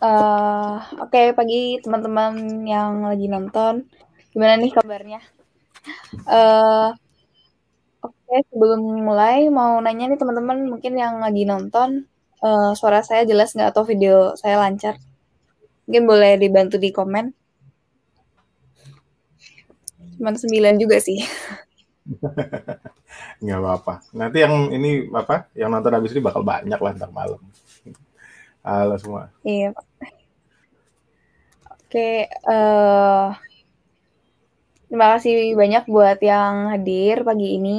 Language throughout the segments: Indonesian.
Uh, Oke, okay, pagi teman-teman yang lagi nonton. Gimana nih kabarnya? Uh, Oke, okay, sebelum mulai mau nanya nih teman-teman mungkin yang lagi nonton uh, suara saya jelas nggak atau video saya lancar? Mungkin boleh dibantu di komen. Cuman sembilan juga sih. nggak apa-apa. Nanti yang ini apa? Yang nonton habis ini bakal banyak lah ntar malam. Halo semua. Iya. Oke, uh, terima kasih banyak buat yang hadir pagi ini.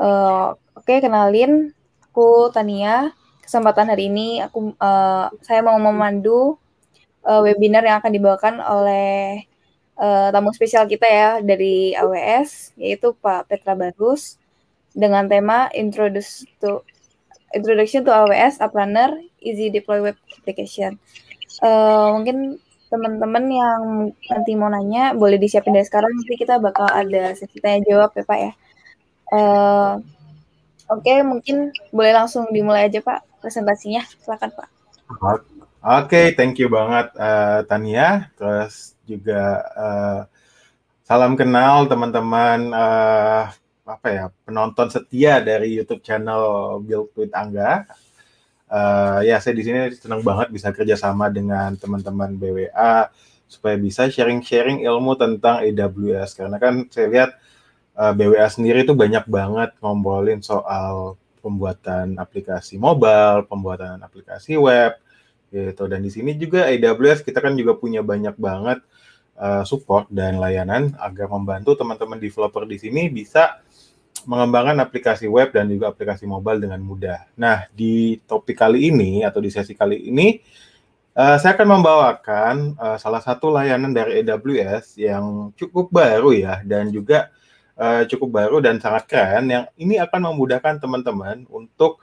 Uh, Oke, kenalin aku Tania. Kesempatan hari ini aku uh, saya mau memandu uh, webinar yang akan dibawakan oleh uh, tamu spesial kita ya dari AWS yaitu Pak Petra Bagus dengan tema Introduce to Introduction to AWS, App Planner, Easy Deploy Web Application. Uh, mungkin teman-teman yang nanti mau nanya boleh disiapin dari sekarang nanti kita bakal ada sesi tanya jawab ya Pak ya. Uh, Oke okay, mungkin boleh langsung dimulai aja Pak presentasinya silakan Pak. Oke okay, thank you banget uh, Tania terus juga uh, salam kenal teman-teman uh, apa ya penonton setia dari YouTube channel Build with Angga. Uh, ya saya di sini senang banget bisa kerjasama dengan teman-teman BWA supaya bisa sharing-sharing ilmu tentang AWS karena kan saya lihat uh, eh, BWA sendiri itu banyak banget ngobrolin soal pembuatan aplikasi mobile, pembuatan aplikasi web gitu dan di sini juga AWS kita kan juga punya banyak banget uh, support dan layanan agar membantu teman-teman developer di sini bisa mengembangkan aplikasi web dan juga aplikasi mobile dengan mudah. Nah, di topik kali ini atau di sesi kali ini, uh, saya akan membawakan uh, salah satu layanan dari AWS yang cukup baru ya, dan juga uh, cukup baru dan sangat keren, yang ini akan memudahkan teman-teman untuk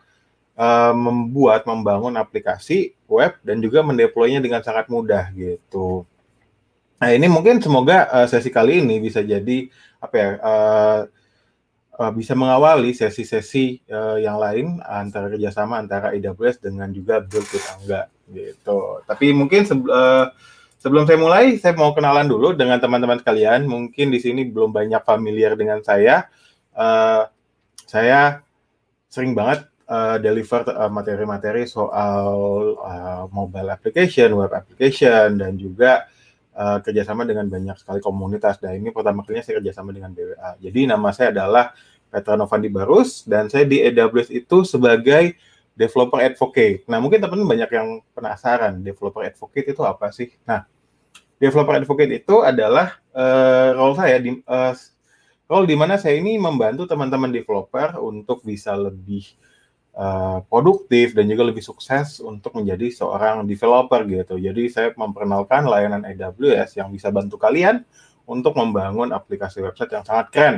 uh, membuat, membangun aplikasi web dan juga mendeploynya dengan sangat mudah gitu. Nah, ini mungkin semoga uh, sesi kali ini bisa jadi apa ya, uh, Eh, bisa mengawali sesi-sesi uh, yang lain antara kerjasama antara AWS dengan juga Build with Angga gitu. Tapi mungkin sebelum uh, eh, Sebelum saya mulai, saya mau kenalan dulu dengan teman-teman sekalian. Mungkin di sini belum banyak familiar dengan saya. Uh, saya sering banget uh, deliver materi-materi uh, soal uh, mobile application, web application, dan juga Eh, kerjasama dengan banyak sekali komunitas. Dan ini pertama kalinya saya kerjasama dengan BWA. Jadi nama saya adalah Petra Novandi Barus dan saya di AWS itu sebagai developer advocate. Nah mungkin teman-teman banyak yang penasaran developer advocate itu apa sih? Nah developer advocate itu adalah uh, role saya di uh, role di mana saya ini membantu teman-teman developer untuk bisa lebih Eh, produktif dan juga lebih sukses untuk menjadi seorang developer gitu. Jadi saya memperkenalkan layanan AWS yang bisa bantu kalian untuk membangun aplikasi website yang sangat keren.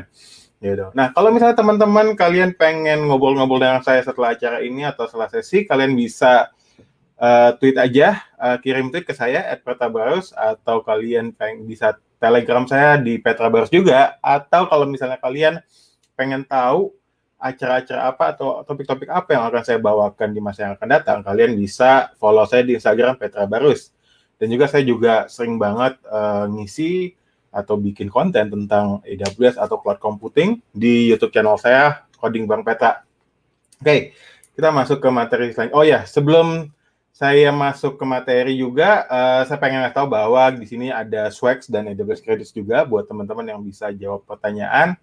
Gitu. Nah, kalau misalnya teman-teman kalian pengen ngobrol-ngobrol dengan saya setelah acara ini atau setelah sesi, kalian bisa uh, tweet aja, uh, kirim tweet ke saya at @petabarus atau kalian pengen bisa telegram saya di Petra Barus juga atau kalau misalnya kalian pengen tahu acara-acara apa atau topik-topik apa yang akan saya bawakan di masa yang akan datang, kalian bisa follow saya di Instagram Petra Barus. Dan juga saya juga sering banget uh, ngisi atau bikin konten tentang AWS atau cloud computing di YouTube channel saya Coding Bang Petra. Oke, okay, kita masuk ke materi selanjutnya. Oh ya, yeah, sebelum saya masuk ke materi juga, uh, saya pengen tahu bahwa di sini ada Swex dan AWS Credits juga buat teman-teman yang bisa jawab pertanyaan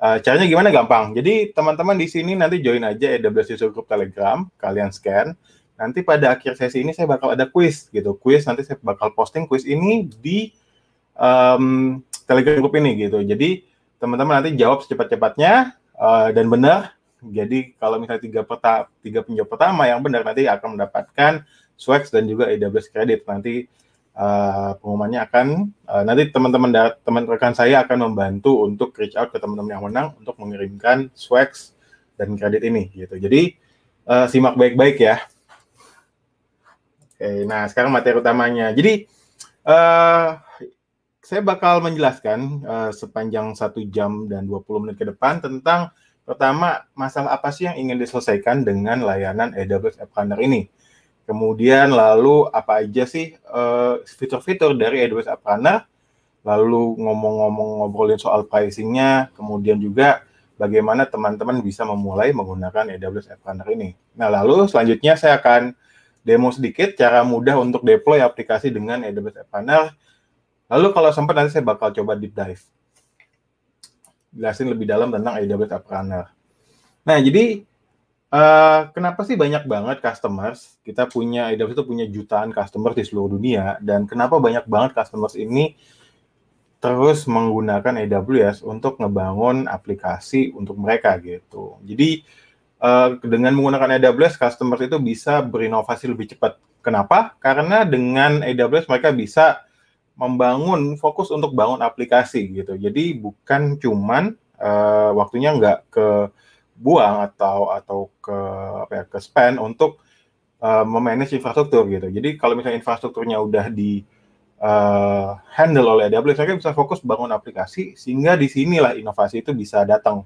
Uh, caranya gimana gampang. Jadi teman-teman di sini nanti join aja AWS User Group Telegram, kalian scan. Nanti pada akhir sesi ini saya bakal ada quiz gitu. Quiz nanti saya bakal posting quiz ini di um, Telegram Group ini gitu. Jadi teman-teman nanti jawab secepat-cepatnya uh, dan benar. Jadi kalau misalnya tiga, peta, tiga penjawab pertama yang benar nanti akan mendapatkan swag dan juga AWS Credit. Nanti Eh, pengumumannya akan uh, nanti teman-teman teman rekan saya akan membantu untuk reach out ke teman-teman yang menang untuk mengirimkan swags dan kredit ini gitu. Jadi uh, simak baik-baik ya. Oke, nah sekarang materi utamanya. Jadi uh, saya bakal menjelaskan uh, sepanjang satu jam dan 20 menit ke depan tentang pertama masalah apa sih yang ingin diselesaikan dengan layanan AWS App Planner ini Kemudian lalu apa aja sih uh, fitur-fitur dari AWS App Runner? Lalu ngomong-ngomong ngobrolin soal pricingnya, kemudian juga bagaimana teman-teman bisa memulai menggunakan AWS App Runner ini. Nah lalu selanjutnya saya akan demo sedikit cara mudah untuk deploy aplikasi dengan AWS App Runner. Lalu kalau sempat nanti saya bakal coba deep dive. Jelasin lebih dalam tentang AWS App Runner. Nah jadi Eh, kenapa sih banyak banget customers? Kita punya AWS itu punya jutaan customers di seluruh dunia dan kenapa banyak banget customers ini terus menggunakan AWS untuk ngebangun aplikasi untuk mereka gitu. Jadi uh, dengan menggunakan AWS customers itu bisa berinovasi lebih cepat. Kenapa? Karena dengan AWS mereka bisa membangun fokus untuk bangun aplikasi gitu. Jadi bukan cuman uh, waktunya nggak ke buang atau atau ke apa ya, ke spend untuk uh, memanage infrastruktur gitu. Jadi kalau misalnya infrastrukturnya udah di uh, handle oleh AWS, mereka bisa fokus bangun aplikasi sehingga di sinilah inovasi itu bisa datang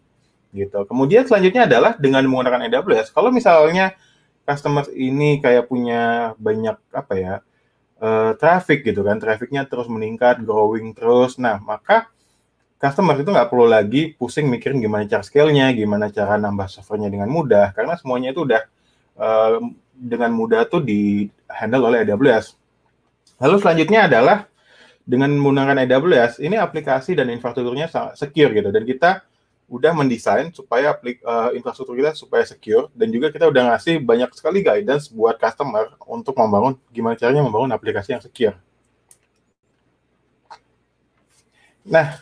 gitu. Kemudian selanjutnya adalah dengan menggunakan AWS. Kalau misalnya customer ini kayak punya banyak apa ya uh, traffic gitu kan, trafficnya terus meningkat, growing terus. Nah maka customer itu nggak perlu lagi pusing mikirin gimana cara scale-nya, gimana cara nambah servernya dengan mudah, karena semuanya itu udah uh, dengan mudah tuh di handle oleh AWS. Lalu selanjutnya adalah dengan menggunakan AWS, ini aplikasi dan infrastrukturnya sangat secure gitu, dan kita udah mendesain supaya aplik, uh, infrastruktur kita supaya secure dan juga kita udah ngasih banyak sekali guidance buat customer untuk membangun gimana caranya membangun aplikasi yang secure. Nah,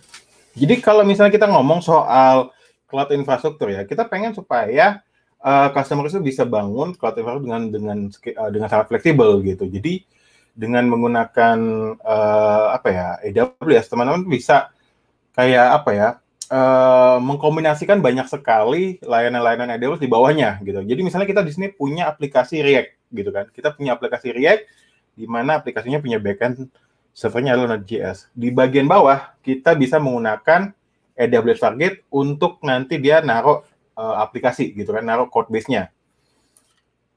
jadi kalau misalnya kita ngomong soal cloud infrastruktur ya, kita pengen supaya uh, customer itu bisa bangun cloud infrastruktur dengan dengan uh, dengan sangat fleksibel gitu. Jadi dengan menggunakan uh, apa ya AWS teman-teman bisa kayak apa ya uh, mengkombinasikan banyak sekali layanan-layanan AWS di bawahnya gitu. Jadi misalnya kita di sini punya aplikasi React gitu kan. Kita punya aplikasi React di mana aplikasinya punya backend servernya adalah Node.js. Di bagian bawah kita bisa menggunakan AWS target untuk nanti dia naruh uh, aplikasi gitu kan, naruh code base-nya.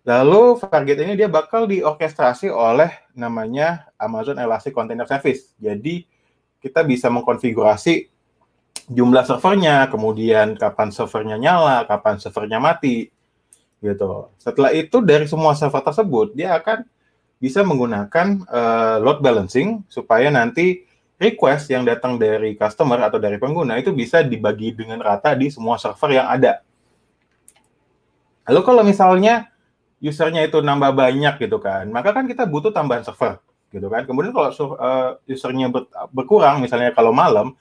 Lalu target ini dia bakal diorkestrasi oleh namanya Amazon Elastic Container Service. Jadi kita bisa mengkonfigurasi jumlah servernya, kemudian kapan servernya nyala, kapan servernya mati, gitu. Setelah itu dari semua server tersebut dia akan bisa menggunakan uh, load balancing supaya nanti request yang datang dari customer atau dari pengguna itu bisa dibagi dengan rata di semua server yang ada. Lalu kalau misalnya usernya itu nambah banyak gitu kan, maka kan kita butuh tambahan server gitu kan. Kemudian kalau uh, usernya ber berkurang, misalnya kalau malam,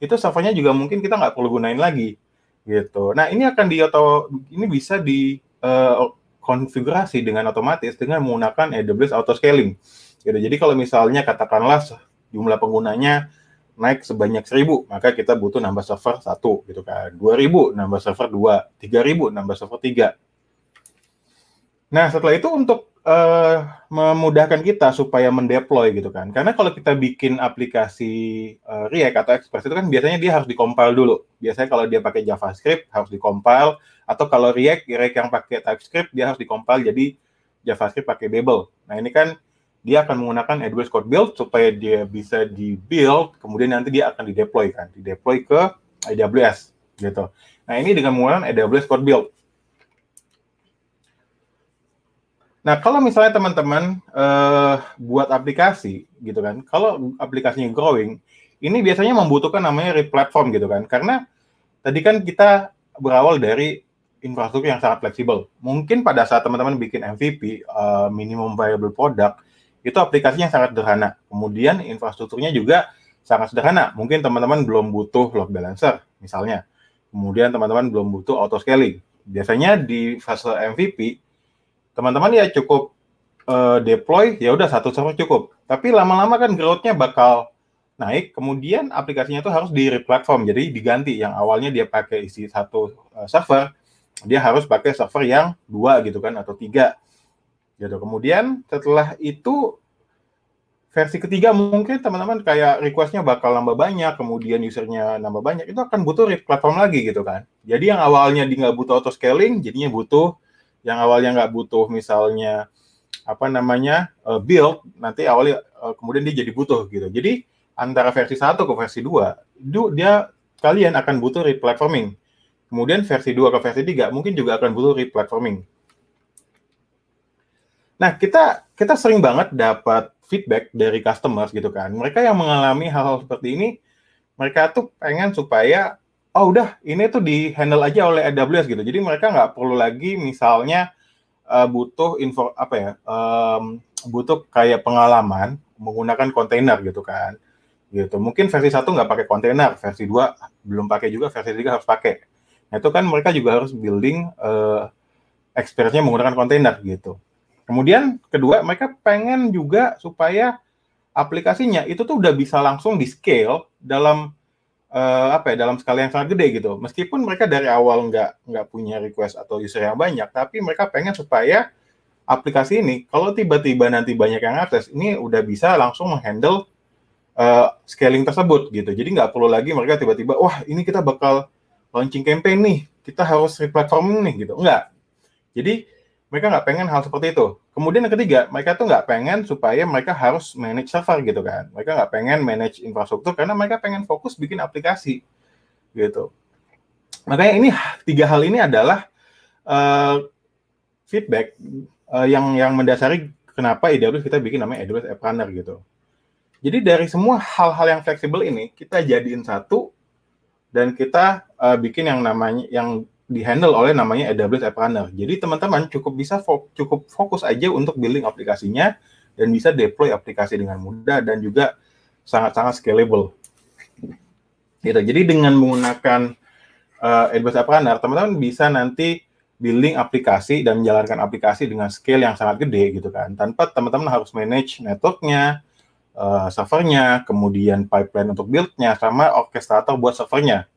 itu servernya juga mungkin kita nggak perlu gunain lagi gitu. Nah ini akan di atau ini bisa di uh, konfigurasi dengan otomatis dengan menggunakan AWS auto scaling. Gitu. Jadi kalau misalnya katakanlah jumlah penggunanya naik sebanyak seribu, maka kita butuh nambah server satu, gitu kan. Dua ribu, nambah server dua, tiga ribu, nambah server tiga. Nah, setelah itu untuk uh, memudahkan kita supaya mendeploy gitu kan. Karena kalau kita bikin aplikasi uh, React atau Express itu kan biasanya dia harus dikompil dulu. Biasanya kalau dia pakai JavaScript harus dikompil atau kalau React React yang pakai TypeScript dia harus dikompil jadi JavaScript pakai Babel. Nah, ini kan dia akan menggunakan AWS Code Build supaya dia bisa di-build, kemudian nanti dia akan dideploy kan, dideploy ke AWS gitu. Nah, ini dengan menggunakan AWS Code Build. Nah, kalau misalnya teman-teman uh, buat aplikasi gitu kan, kalau aplikasinya growing, ini biasanya membutuhkan namanya replatform gitu kan. Karena tadi kan kita berawal dari infrastruktur yang sangat fleksibel. Mungkin pada saat teman-teman bikin MVP, uh, eh, minimum viable product, itu aplikasinya sangat sederhana. Kemudian infrastrukturnya juga sangat sederhana. Mungkin teman-teman belum butuh load balancer misalnya. Kemudian teman-teman belum butuh auto scaling. Biasanya di fase MVP teman-teman ya cukup uh, deploy ya udah satu server cukup. Tapi lama-lama kan growth-nya bakal naik, kemudian aplikasinya itu harus di replatform. Jadi diganti yang awalnya dia pakai isi satu uh, server, dia harus pakai server yang dua gitu kan atau tiga. Gitu. Kemudian setelah itu versi ketiga mungkin teman-teman kayak requestnya bakal nambah banyak, kemudian usernya nambah banyak, itu akan butuh platform lagi gitu kan. Jadi yang awalnya di nggak butuh auto scaling, jadinya butuh yang awalnya nggak butuh misalnya apa namanya uh, build nanti awalnya uh, kemudian dia jadi butuh gitu. Jadi antara versi 1 ke versi 2 dia kalian akan butuh replatforming. Kemudian versi 2 ke versi 3 mungkin juga akan butuh replatforming. Nah, kita kita sering banget dapat feedback dari customers gitu kan. Mereka yang mengalami hal-hal seperti ini mereka tuh pengen supaya oh udah ini tuh di handle aja oleh AWS gitu. Jadi mereka nggak perlu lagi misalnya uh, butuh info apa ya, um, butuh kayak pengalaman menggunakan kontainer gitu kan. Gitu. Mungkin versi satu nggak pakai kontainer, versi 2 belum pakai juga, versi 3 harus pakai. Nah, itu kan mereka juga harus building uh, experience-nya menggunakan kontainer gitu. Kemudian kedua, mereka pengen juga supaya aplikasinya itu tuh udah bisa langsung di scale dalam uh, apa ya dalam skala yang sangat gede gitu. Meskipun mereka dari awal nggak nggak punya request atau user yang banyak, tapi mereka pengen supaya aplikasi ini kalau tiba-tiba nanti banyak yang akses, ini udah bisa langsung menghandle uh, scaling tersebut gitu. Jadi nggak perlu lagi mereka tiba-tiba, wah ini kita bakal launching campaign nih, kita harus replatforming nih gitu. Enggak. Jadi mereka nggak pengen hal seperti itu. Kemudian yang ketiga, mereka tuh nggak pengen supaya mereka harus manage server gitu kan. Mereka nggak pengen manage infrastruktur karena mereka pengen fokus bikin aplikasi gitu. Makanya ini tiga hal ini adalah uh, feedback uh, yang yang mendasari kenapa AWS kita bikin namanya AWS App Runner gitu. Jadi dari semua hal-hal yang fleksibel ini kita jadiin satu dan kita uh, bikin yang namanya yang dihandle oleh namanya AWS App Runner. Jadi teman-teman cukup bisa fo cukup fokus aja untuk building aplikasinya dan bisa deploy aplikasi dengan mudah dan juga sangat-sangat scalable. Gitu. Jadi dengan menggunakan uh, eh, AWS App Runner, teman-teman bisa nanti building aplikasi dan menjalankan aplikasi dengan scale yang sangat gede gitu kan. Tanpa teman-teman harus manage networknya, uh, servernya, kemudian pipeline untuk buildnya, sama orkestrator buat servernya.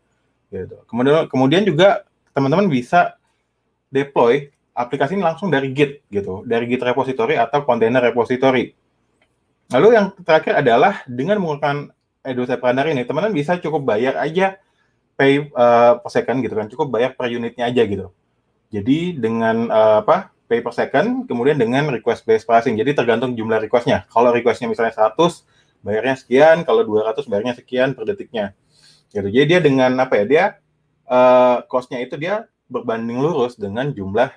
Gitu. Kemudian kemudian juga teman-teman bisa deploy aplikasi ini langsung dari Git gitu, dari Git repository atau container repository. Lalu yang terakhir adalah dengan menggunakan Edo Separator ini, teman-teman bisa cukup bayar aja pay uh, per second gitu kan, cukup bayar per unitnya aja gitu. Jadi dengan uh, apa pay per second, kemudian dengan request based pricing. Jadi tergantung jumlah requestnya. Kalau requestnya misalnya 100, bayarnya sekian. Kalau 200, bayarnya sekian per detiknya. Gitu. Jadi dia dengan apa ya, dia uh, cost-nya itu dia berbanding lurus dengan jumlah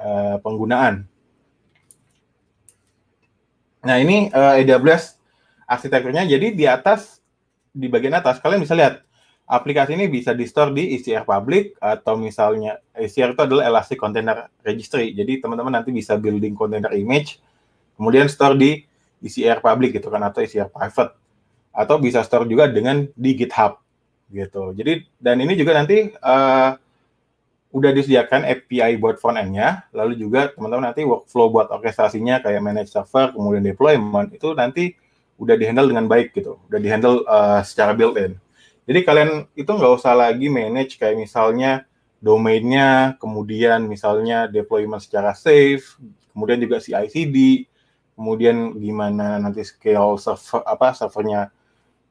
uh, penggunaan. Nah ini uh, eh, AWS arsitekturnya jadi di atas di bagian atas kalian bisa lihat aplikasi ini bisa di store di ECR public atau misalnya ECR itu adalah Elastic Container Registry. Jadi teman-teman nanti bisa building container image kemudian store di ECR public gitu kan atau ECR private atau bisa store juga dengan di GitHub gitu. Jadi dan ini juga nanti uh, udah disediakan API buat front end-nya, lalu juga teman-teman nanti workflow buat orkestrasinya kayak manage server, kemudian deployment itu nanti udah dihandle dengan baik gitu, udah dihandle uh, secara built-in. Jadi kalian itu nggak usah lagi manage kayak misalnya domainnya, kemudian misalnya deployment secara safe, kemudian juga CI/CD, kemudian gimana nanti scale server apa servernya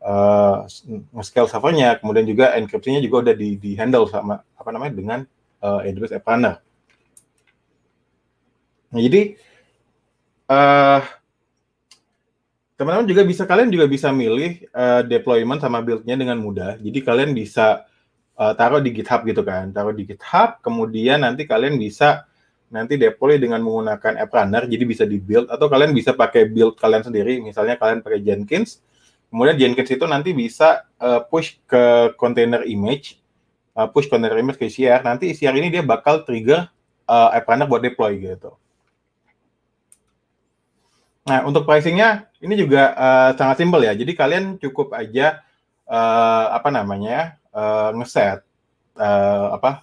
uh, eh, scale servernya, kemudian juga enkripsinya juga udah di, di handle sama apa namanya dengan uh, eh, AWS App Runner. Nah, jadi uh, teman-teman juga bisa kalian juga bisa milih uh, deployment sama buildnya dengan mudah. Jadi kalian bisa uh, taruh di GitHub gitu kan, taruh di GitHub, kemudian nanti kalian bisa nanti deploy dengan menggunakan App Runner, jadi bisa di build atau kalian bisa pakai build kalian sendiri. Misalnya kalian pakai Jenkins, Kemudian Jenkins itu nanti bisa uh, push ke container image, uh, push container image ke ICR. E nanti ICR e ini dia bakal trigger uh, App buat deploy gitu. Nah, untuk pricingnya ini juga uh, sangat simpel ya. Jadi kalian cukup aja uh, apa namanya uh, ngeset uh, apa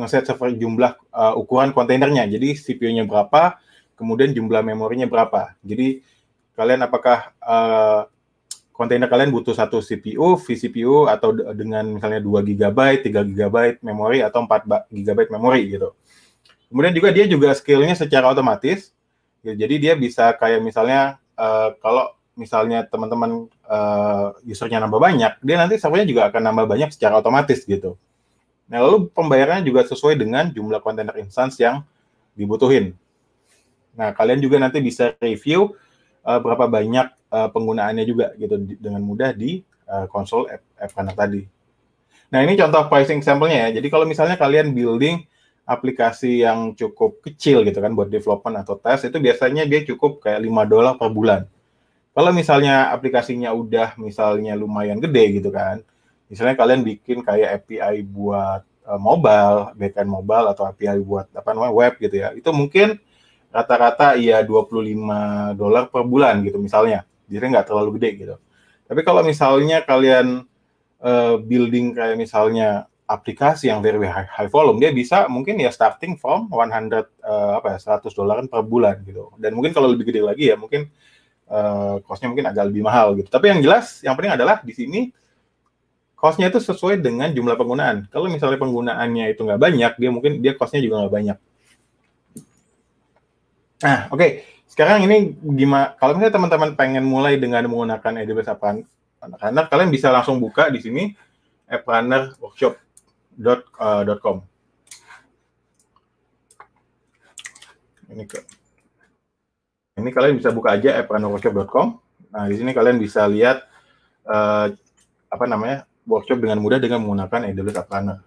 ngeset server jumlah uh, ukuran kontainernya. Jadi CPU-nya berapa, kemudian jumlah memorinya berapa. Jadi kalian apakah uh, kontainer kalian butuh satu CPU, vCPU atau dengan misalnya 2 GB, 3 GB memori atau 4 GB memori gitu. Kemudian juga dia juga skillnya secara otomatis. Ya, jadi dia bisa kayak misalnya uh, kalau misalnya teman-teman uh, usernya nambah banyak, dia nanti servernya juga akan nambah banyak secara otomatis gitu. Nah, lalu pembayarannya juga sesuai dengan jumlah kontainer instance yang dibutuhin. Nah, kalian juga nanti bisa review uh, berapa banyak Eh, penggunaannya juga gitu dengan mudah di eh, konsol app, app runner tadi. Nah ini contoh pricing sampelnya ya. Jadi kalau misalnya kalian building aplikasi yang cukup kecil gitu kan buat development atau tes itu biasanya dia cukup kayak 5 dolar per bulan. Kalau misalnya aplikasinya udah misalnya lumayan gede gitu kan, misalnya kalian bikin kayak API buat eh, mobile, backend mobile atau API buat apa namanya web gitu ya. Itu mungkin rata-rata ya 25 dolar per bulan gitu misalnya jadi nggak terlalu gede gitu. Tapi kalau misalnya kalian uh, building kayak misalnya aplikasi yang very high, high volume, dia bisa mungkin ya starting from 100 uh, eh, apa ya 100 dolaran per bulan gitu. Dan mungkin kalau lebih gede lagi ya mungkin uh, costnya mungkin agak lebih mahal gitu. Tapi yang jelas yang penting adalah di sini costnya itu sesuai dengan jumlah penggunaan. Kalau misalnya penggunaannya itu nggak banyak, dia mungkin dia costnya juga nggak banyak. Nah, oke. Okay sekarang ini gimana kalau misalnya teman-teman pengen mulai dengan menggunakan AWS apa anak-anak kalian bisa langsung buka di sini apprunnerworkshop.com eh, ini ke ini kalian bisa buka aja apprunnerworkshop.com nah di sini kalian bisa lihat uh, apa namanya workshop dengan mudah dengan menggunakan AWS Apprenner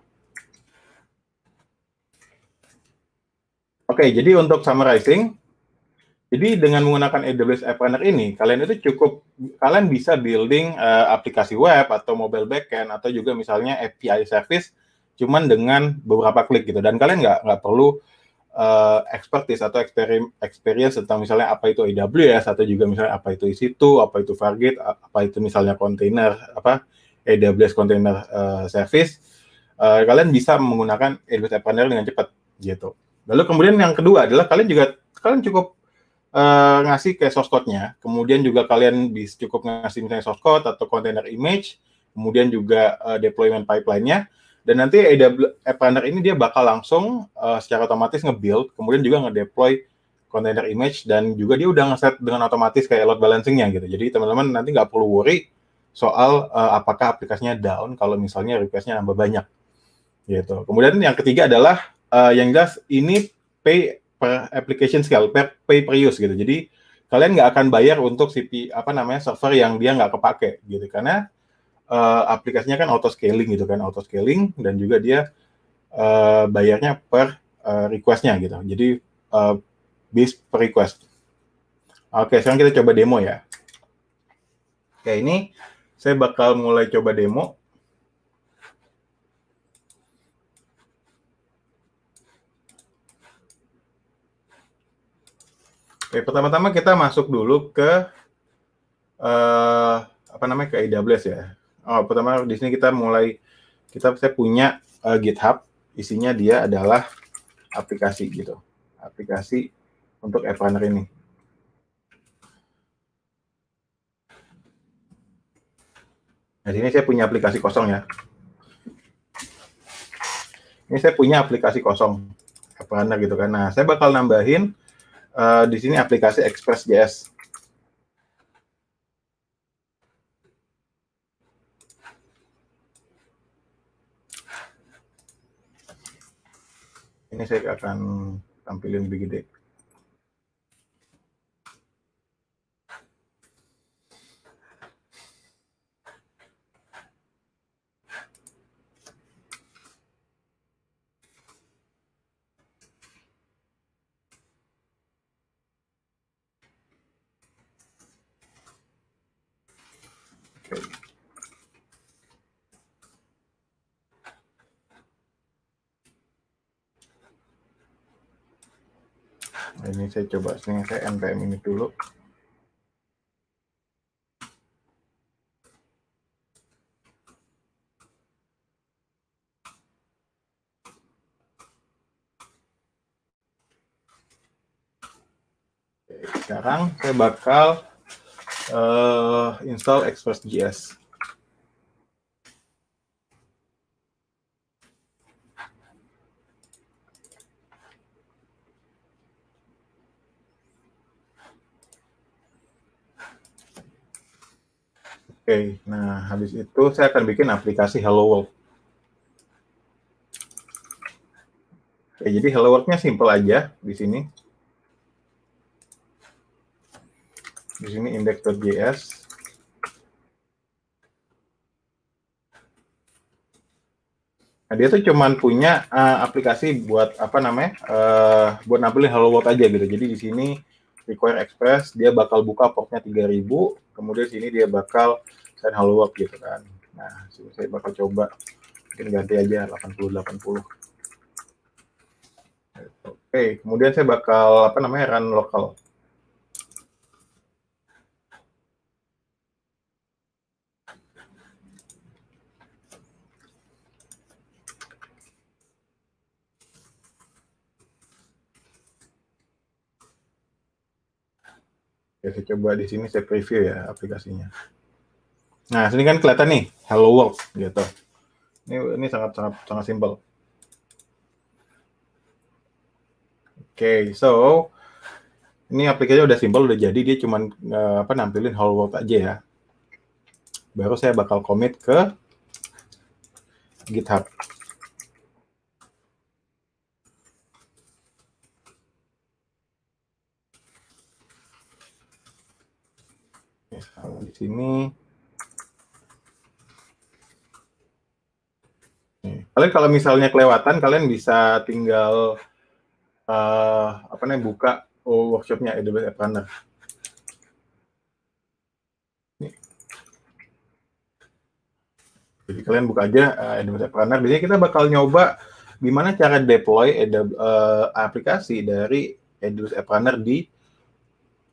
Oke, okay, jadi untuk summarizing, jadi dengan menggunakan AWS App Runner ini, kalian itu cukup kalian bisa building uh, aplikasi web atau mobile backend atau juga misalnya API service cuman dengan beberapa klik gitu. Dan kalian nggak nggak perlu uh, expertise atau experience tentang misalnya apa itu AWS atau juga misalnya apa itu EC2, apa itu Fargate, apa itu misalnya container apa AWS container uh, service. Uh, kalian bisa menggunakan AWS App Runner dengan cepat gitu. Lalu kemudian yang kedua adalah kalian juga kalian cukup uh, ngasih ke source code-nya. Kemudian juga kalian bisa cukup ngasih misalnya source code atau container image, kemudian juga uh, deployment pipeline-nya. Dan nanti AWS eh, App ini dia bakal langsung uh, secara otomatis nge-build, kemudian juga nge-deploy container image dan juga dia udah ngeset dengan otomatis kayak load balancing-nya gitu. Jadi teman-teman nanti nggak perlu worry soal uh, apakah aplikasinya down kalau misalnya request-nya nambah banyak. Gitu. Kemudian yang ketiga adalah uh, yang jelas ini pay per application scale, per pay per use gitu. Jadi kalian nggak akan bayar untuk CP apa namanya server yang dia nggak kepake gitu karena uh, aplikasinya kan auto scaling gitu kan auto scaling dan juga dia uh, bayarnya per uh, requestnya gitu jadi uh, base per request oke sekarang kita coba demo ya oke ini saya bakal mulai coba demo Oke, pertama-tama kita masuk dulu ke uh, apa namanya ke AWS ya. Oh, pertama di sini kita mulai kita saya punya uh, GitHub, isinya dia adalah aplikasi gitu. Aplikasi untuk Everrunner ini. Nah, sini saya punya aplikasi kosong ya. Ini saya punya aplikasi kosong Everrunner gitu kan. Nah, saya bakal nambahin uh, di sini aplikasi Express Express.js. Ini saya akan tampilin lebih gede. saya coba sini saya npm ini dulu sekarang saya bakal uh, install express.js okay. nah habis itu saya akan bikin aplikasi Hello World. Oke, okay, jadi Hello World-nya simple aja di sini. Di sini index.js. Nah, dia tuh cuman punya uh, aplikasi buat apa namanya? Uh, buat nampilin Hello World aja gitu. Jadi di sini require express dia bakal buka portnya 3000 kemudian sini dia bakal send hello world gitu kan nah sini saya bakal coba mungkin ganti aja 8080 Oke, okay, kemudian saya bakal apa namanya run lokal. Kita coba di sini saya preview ya aplikasinya. Nah, sini kan kelihatan nih, Hello World gitu. Ini ini sangat sangat sangat simpel. Oke, okay, so ini aplikasinya udah simpel udah jadi dia cuman eh, apa nampilin Hello World aja ya. Baru saya bakal commit ke GitHub. sini. Kalian kalau misalnya kelewatan, kalian bisa tinggal uh, apa namanya buka oh, workshopnya AWS App Runner. Jadi kalian buka aja eh, AWS App Runner. Biasanya kita bakal nyoba gimana cara deploy eh, aplikasi dari AWS App Runner di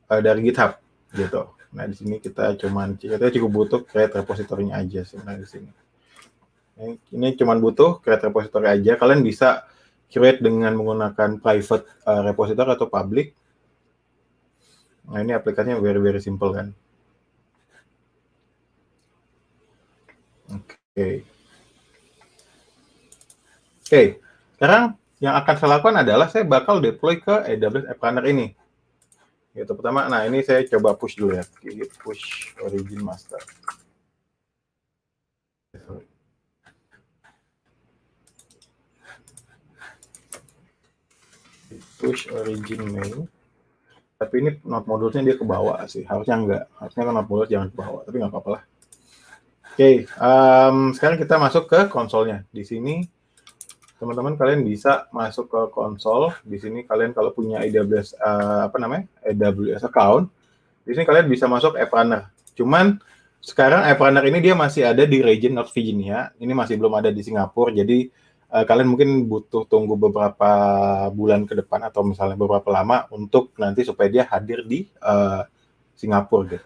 dari GitHub gitu. Nah di sini kita cuman kita cukup butuh create repositorinya aja sebenarnya di sini. Ini cuman butuh create repository aja. Kalian bisa create dengan menggunakan private uh, eh, repository atau public. Nah ini aplikasinya very very simple kan. Oke. Okay. Oke. Okay. Sekarang yang akan saya lakukan adalah saya bakal deploy ke AWS App Runner ini gitu pertama, nah ini saya coba push dulu ya. push origin master. Push origin main. Tapi ini not modulnya dia ke bawah sih. Harusnya enggak. Harusnya kan not modul jangan ke bawah. Tapi nggak apa-apa lah. Oke, okay, um, sekarang kita masuk ke konsolnya. Di sini teman-teman kalian bisa masuk ke konsol. Di sini kalian kalau punya AWS uh, eh, apa namanya? AWS account, di sini kalian bisa masuk Runner Cuman sekarang Runner ini dia masih ada di region North Virginia. Ini masih belum ada di Singapura. Jadi uh, kalian mungkin butuh tunggu beberapa bulan ke depan atau misalnya beberapa lama untuk nanti supaya dia hadir di uh, Singapura gitu.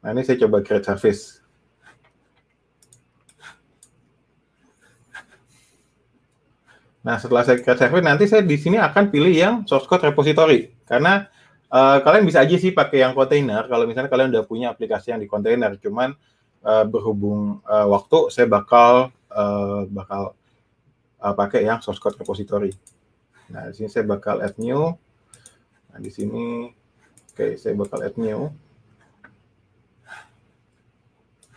Nah ini saya coba create service. Nah, setelah saya create service, nanti saya di sini akan pilih yang source code repository. Karena uh, kalian bisa aja sih pakai yang container, kalau misalnya kalian udah punya aplikasi yang di container, cuman uh, berhubung uh, waktu, saya bakal uh, bakal uh, pakai yang source code repository. Nah, di sini saya bakal add new. Nah, di sini, oke, okay, saya bakal add new.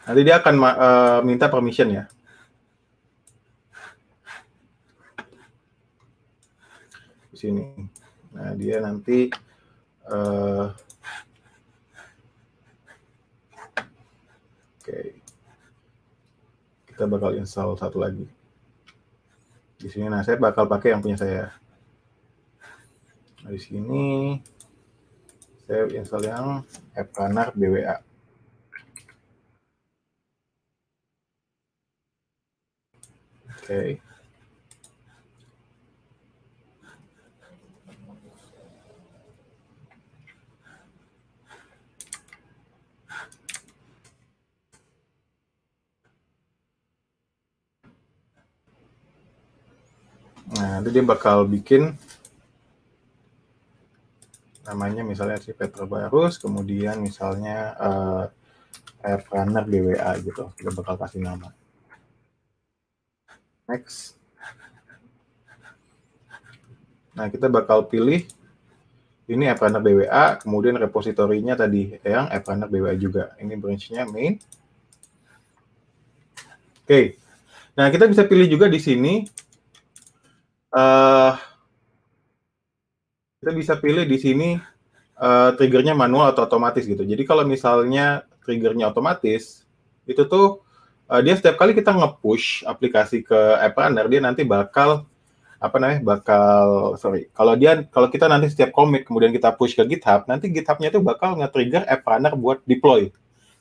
Nanti dia akan uh, minta permission ya. sini. Nah, dia nanti uh, Oke. Okay. Kita bakal install satu lagi. Di sini nah saya bakal pakai yang punya saya. Nah, di sini saya install yang app Runner BWA. Oke. Okay. nanti dia bakal bikin namanya misalnya si Petrobarus, kemudian misalnya uh, air runner BWA gitu. Kita bakal kasih nama. Next. Nah, kita bakal pilih ini air runner BWA, kemudian repositorinya tadi yang air runner BWA juga. Ini branch-nya main. Oke. Okay. Nah, kita bisa pilih juga di sini uh, kita bisa pilih di sini uh, triggernya manual atau otomatis gitu. Jadi kalau misalnya triggernya otomatis, itu tuh uh, dia setiap kali kita nge-push aplikasi ke App Runner, dia nanti bakal apa namanya bakal sorry kalau dia kalau kita nanti setiap commit kemudian kita push ke GitHub nanti GitHubnya itu bakal nge-trigger App Runner buat deploy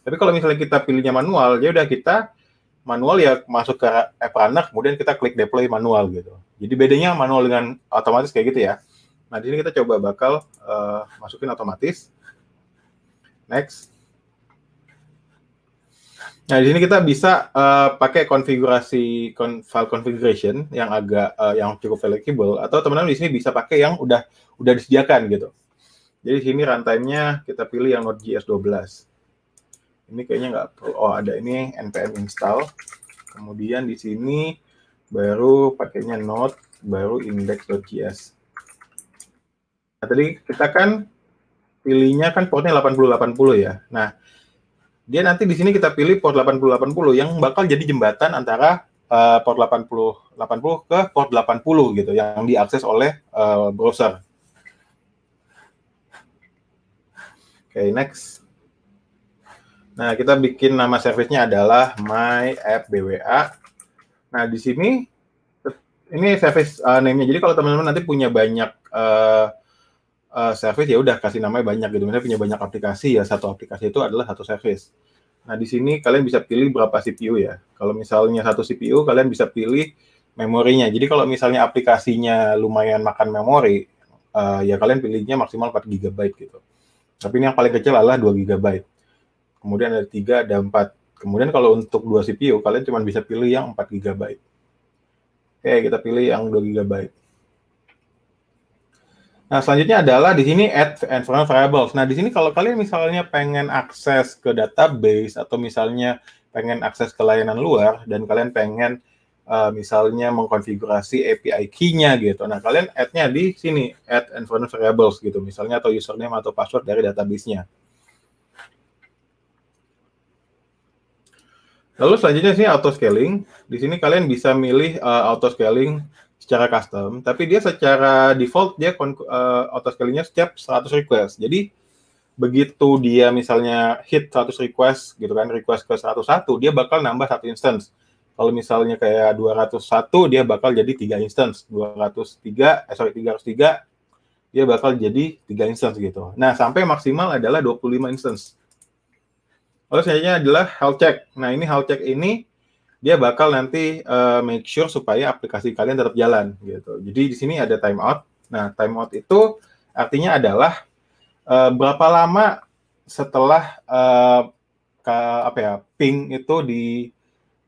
tapi kalau misalnya kita pilihnya manual ya udah kita manual ya masuk ke App Runner kemudian kita klik deploy manual gitu jadi bedanya manual dengan otomatis kayak gitu ya. Nah, di sini kita coba bakal uh, masukin otomatis. Next. Nah, di sini kita bisa uh, pakai konfigurasi kon, file configuration yang agak uh, yang cukup flexible atau teman-teman di sini bisa pakai yang udah udah disediakan gitu. Jadi di sini runtime-nya kita pilih yang Node.js 12. Ini kayaknya nggak perlu. Oh, ada ini npm install. Kemudian di sini baru pakainya node, baru index.js. Nah, tadi kita kan pilihnya kan portnya 8080 ya. Nah, dia nanti di sini kita pilih port 8080 yang bakal jadi jembatan antara uh, port 80 80 ke port 80 gitu yang diakses oleh uh, browser. Oke, okay, next. Nah, kita bikin nama servicenya adalah my app BWA Nah, di sini ini service uh, name-nya. Jadi kalau teman-teman nanti punya banyak uh, uh, service ya udah kasih namanya banyak gitu. Misalnya punya banyak aplikasi ya satu aplikasi itu adalah satu service. Nah, di sini kalian bisa pilih berapa CPU ya. Kalau misalnya satu CPU kalian bisa pilih memorinya. Jadi kalau misalnya aplikasinya lumayan makan memori uh, ya kalian pilihnya maksimal 4 GB gitu. Tapi ini yang paling kecil adalah 2 GB. Kemudian ada 3, ada 4. Kemudian kalau untuk dua CPU, kalian cuma bisa pilih yang 4 GB. Oke, kita pilih yang 2 GB. Nah, selanjutnya adalah di sini add environment variables. Nah, di sini kalau kalian misalnya pengen akses ke database atau misalnya pengen akses ke layanan luar dan kalian pengen uh, misalnya mengkonfigurasi API key-nya gitu. Nah, kalian add-nya di sini, add environment variables gitu, misalnya atau username atau password dari database-nya. Lalu selanjutnya sih auto scaling. Di sini kalian bisa milih uh, eh, auto scaling secara custom, tapi dia secara default dia uh, eh, auto scalingnya setiap 100 request. Jadi begitu dia misalnya hit 100 request gitu kan, request ke 101, dia bakal nambah satu instance. Kalau misalnya kayak 201, dia bakal jadi tiga instance. 203, eh sorry 303, dia bakal jadi tiga instance gitu. Nah, sampai maksimal adalah 25 instance. Lalu oh, selanjutnya adalah health check. Nah ini health check ini dia bakal nanti uh, make sure supaya aplikasi kalian tetap jalan gitu. Jadi di sini ada timeout. Nah, timeout itu artinya adalah uh, berapa lama setelah uh, eh, ke, apa ya, ping itu di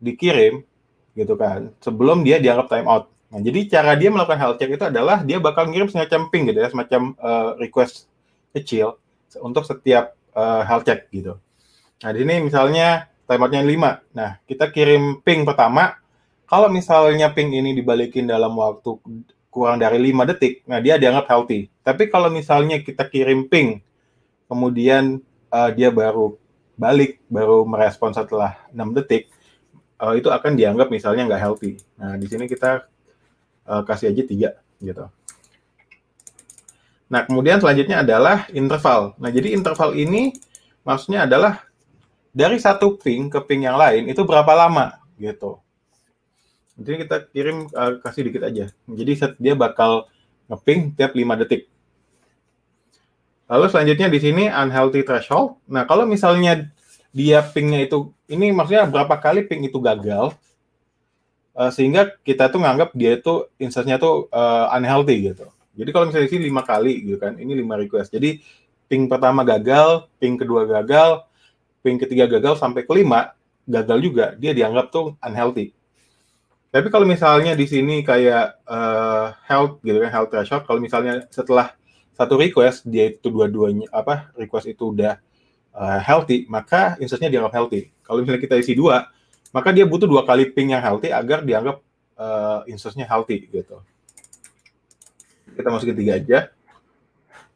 dikirim gitu kan, sebelum dia dianggap timeout. Nah, jadi cara dia melakukan health check itu adalah dia bakal ngirim semacam ping gitu ya, semacam uh, request kecil untuk setiap uh, health check gitu. Nah, di sini misalnya timernya 5. Nah, kita kirim ping pertama. Kalau misalnya ping ini dibalikin dalam waktu kurang dari 5 detik, nah dia dianggap healthy. Tapi kalau misalnya kita kirim ping, kemudian uh, dia baru balik, baru merespon setelah 6 detik, uh, itu akan dianggap misalnya nggak healthy. Nah, di sini kita uh, kasih aja tiga gitu. Nah, kemudian selanjutnya adalah interval. Nah, jadi interval ini maksudnya adalah dari satu ping ke ping yang lain itu berapa lama gitu. Jadi kita kirim uh, kasih dikit aja. Jadi dia bakal ngeping tiap 5 detik. Lalu selanjutnya di sini unhealthy threshold. Nah, kalau misalnya dia pingnya itu, ini maksudnya berapa kali ping itu gagal, uh, sehingga kita tuh nganggap dia itu instance-nya tuh uh, unhealthy gitu. Jadi kalau misalnya di sini 5 kali gitu kan, ini 5 request. Jadi ping pertama gagal, ping kedua gagal, wing ketiga gagal sampai kelima gagal juga dia dianggap tuh unhealthy tapi kalau misalnya di sini kayak uh, health gitu kan health threshold kalau misalnya setelah satu request dia itu dua-duanya apa request itu udah uh, healthy maka insertnya dianggap healthy kalau misalnya kita isi dua maka dia butuh dua kali ping yang healthy agar dianggap uh, insertnya healthy gitu kita masuk ketiga aja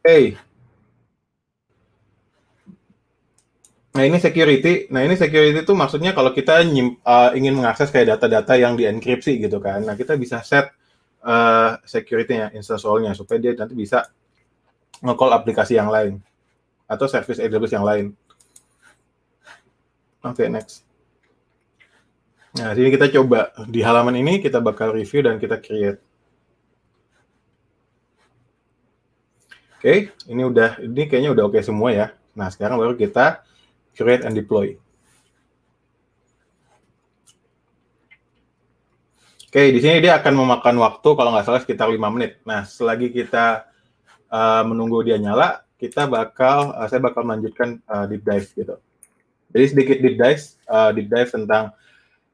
hey Nah ini security, nah ini security itu maksudnya kalau kita nyim, uh, eh, ingin mengakses kayak data-data yang dienkripsi gitu kan, nah kita bisa set uh, security-nya, install-nya supaya dia nanti bisa nge aplikasi yang lain atau service AWS yang lain. Oke, okay, next. Nah, sini kita coba di halaman ini kita bakal review dan kita create. Oke, okay, ini udah ini kayaknya udah oke okay semua ya. Nah, sekarang baru kita create and deploy. Oke, di sini dia akan memakan waktu kalau nggak salah sekitar 5 menit. Nah, selagi kita uh, menunggu dia nyala, kita bakal uh, saya bakal melanjutkan uh, deep dive gitu. Jadi sedikit deep dive, uh, deep dive tentang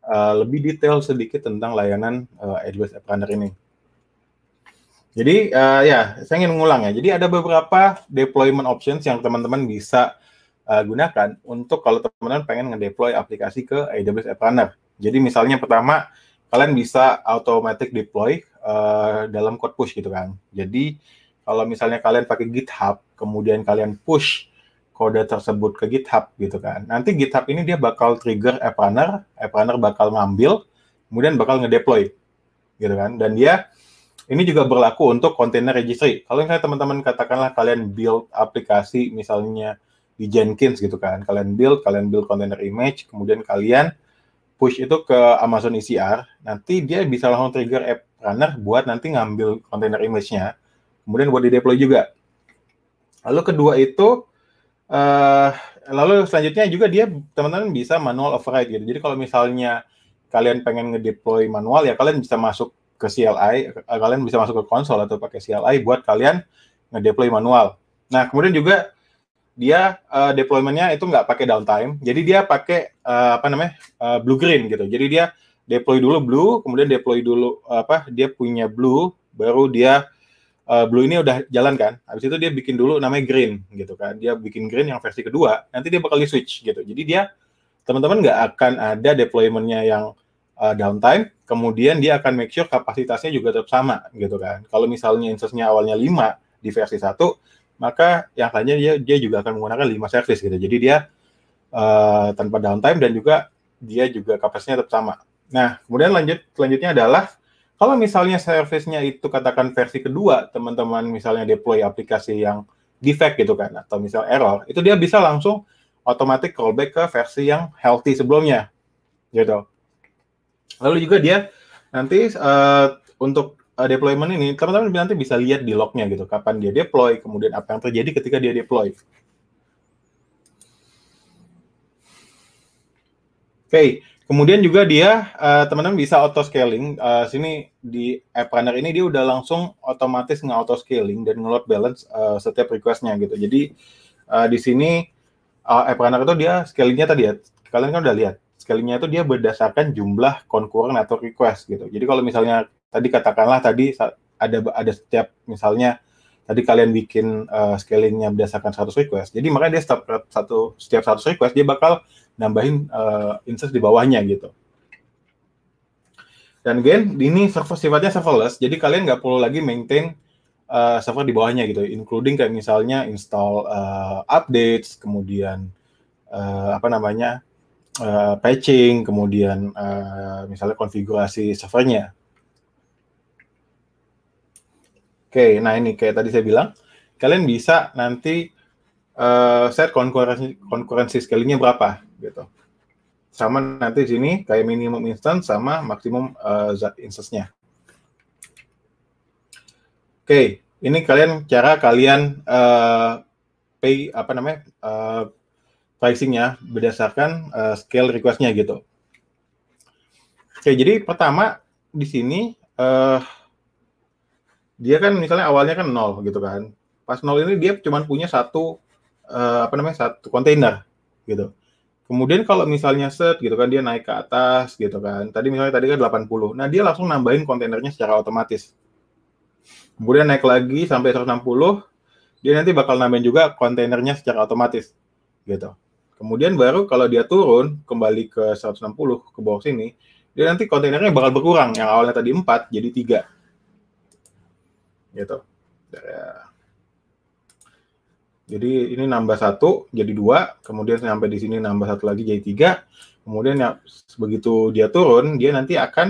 uh, lebih detail sedikit tentang layanan uh, AWS Runner ini. Jadi uh, ya, saya ingin mengulang ya. Jadi ada beberapa deployment options yang teman-teman bisa uh, gunakan untuk kalau teman-teman pengen ngedeploy aplikasi ke AWS App Runner. Jadi misalnya pertama kalian bisa automatic deploy uh, dalam code push gitu kan. Jadi kalau misalnya kalian pakai GitHub, kemudian kalian push kode tersebut ke GitHub gitu kan. Nanti GitHub ini dia bakal trigger App Runner, App Runner bakal ngambil, kemudian bakal ngedeploy gitu kan. Dan dia ini juga berlaku untuk container registry. Kalau misalnya teman-teman katakanlah kalian build aplikasi misalnya di Jenkins gitu kan. Kalian build, kalian build container image, kemudian kalian push itu ke Amazon ECR, nanti dia bisa langsung trigger app runner buat nanti ngambil container image-nya, kemudian buat di-deploy juga. Lalu kedua itu, uh, lalu selanjutnya juga dia teman-teman bisa manual override gitu. Jadi kalau misalnya kalian pengen ngedeploy manual ya kalian bisa masuk ke CLI, eh, kalian bisa masuk ke konsol atau pakai CLI buat kalian ngedeploy manual. Nah kemudian juga dia uh, deploymentnya itu nggak pakai downtime, jadi dia pakai uh, apa namanya uh, blue green gitu. Jadi dia deploy dulu blue, kemudian deploy dulu apa dia punya blue, baru dia uh, blue ini udah jalan kan. Habis itu dia bikin dulu namanya green gitu kan. Dia bikin green yang versi kedua, nanti dia bakal di switch gitu. Jadi dia teman-teman nggak akan ada deploymentnya yang uh, downtime, kemudian dia akan make sure kapasitasnya juga tetap sama gitu kan. Kalau misalnya instance-nya awalnya 5 di versi satu maka yang lainnya dia dia juga akan menggunakan lima service gitu. Jadi dia uh, tanpa downtime dan juga dia juga kapasitasnya tetap sama. Nah, kemudian lanjut selanjutnya adalah kalau misalnya servicenya itu katakan versi kedua, teman-teman misalnya deploy aplikasi yang defect gitu kan atau misal error, itu dia bisa langsung otomatis callback ke versi yang healthy sebelumnya gitu. Lalu juga dia nanti uh, untuk uh, deployment ini teman-teman nanti bisa lihat di lognya gitu kapan dia deploy kemudian apa yang terjadi ketika dia deploy oke okay. kemudian juga dia teman eh, teman-teman bisa auto scaling uh, eh, sini di app runner ini dia udah langsung otomatis nge auto scaling dan load balance uh, setiap requestnya gitu jadi uh, di sini uh, app runner itu dia scalingnya tadi ya kalian kan udah lihat scalingnya itu dia berdasarkan jumlah concurrent atau request gitu jadi kalau misalnya tadi katakanlah tadi ada ada setiap misalnya tadi kalian bikin uh, eh, scalingnya berdasarkan satu request. Jadi makanya dia setiap satu setiap 100 request dia bakal nambahin uh, eh, instance di bawahnya gitu. Dan again, ini server sifatnya serverless, jadi kalian nggak perlu lagi maintain uh, server di bawahnya gitu, including kayak misalnya install uh, updates, kemudian uh, apa namanya uh, patching, kemudian uh, misalnya konfigurasi servernya. Oke, nah ini kayak tadi saya bilang, kalian bisa nanti uh, set konkurensi, konkurensi scalingnya berapa gitu. Sama nanti di sini kayak minimum instance sama maksimum uh, instance-nya. Oke, ini kalian cara kalian uh, pay apa namanya uh, pricing-nya berdasarkan uh, scale request-nya gitu. Oke, jadi pertama di sini uh, dia kan misalnya awalnya kan nol gitu kan pas nol ini dia cuma punya satu uh, apa namanya satu kontainer gitu kemudian kalau misalnya set gitu kan dia naik ke atas gitu kan tadi misalnya tadi kan 80 nah dia langsung nambahin kontainernya secara otomatis kemudian naik lagi sampai 160 dia nanti bakal nambahin juga kontainernya secara otomatis gitu kemudian baru kalau dia turun kembali ke 160 ke bawah sini dia nanti kontainernya bakal berkurang yang awalnya tadi 4 jadi 3 gitu. Ya. Jadi ini nambah satu jadi dua, kemudian sampai di sini nambah satu lagi jadi tiga, kemudian ya, begitu dia turun dia nanti akan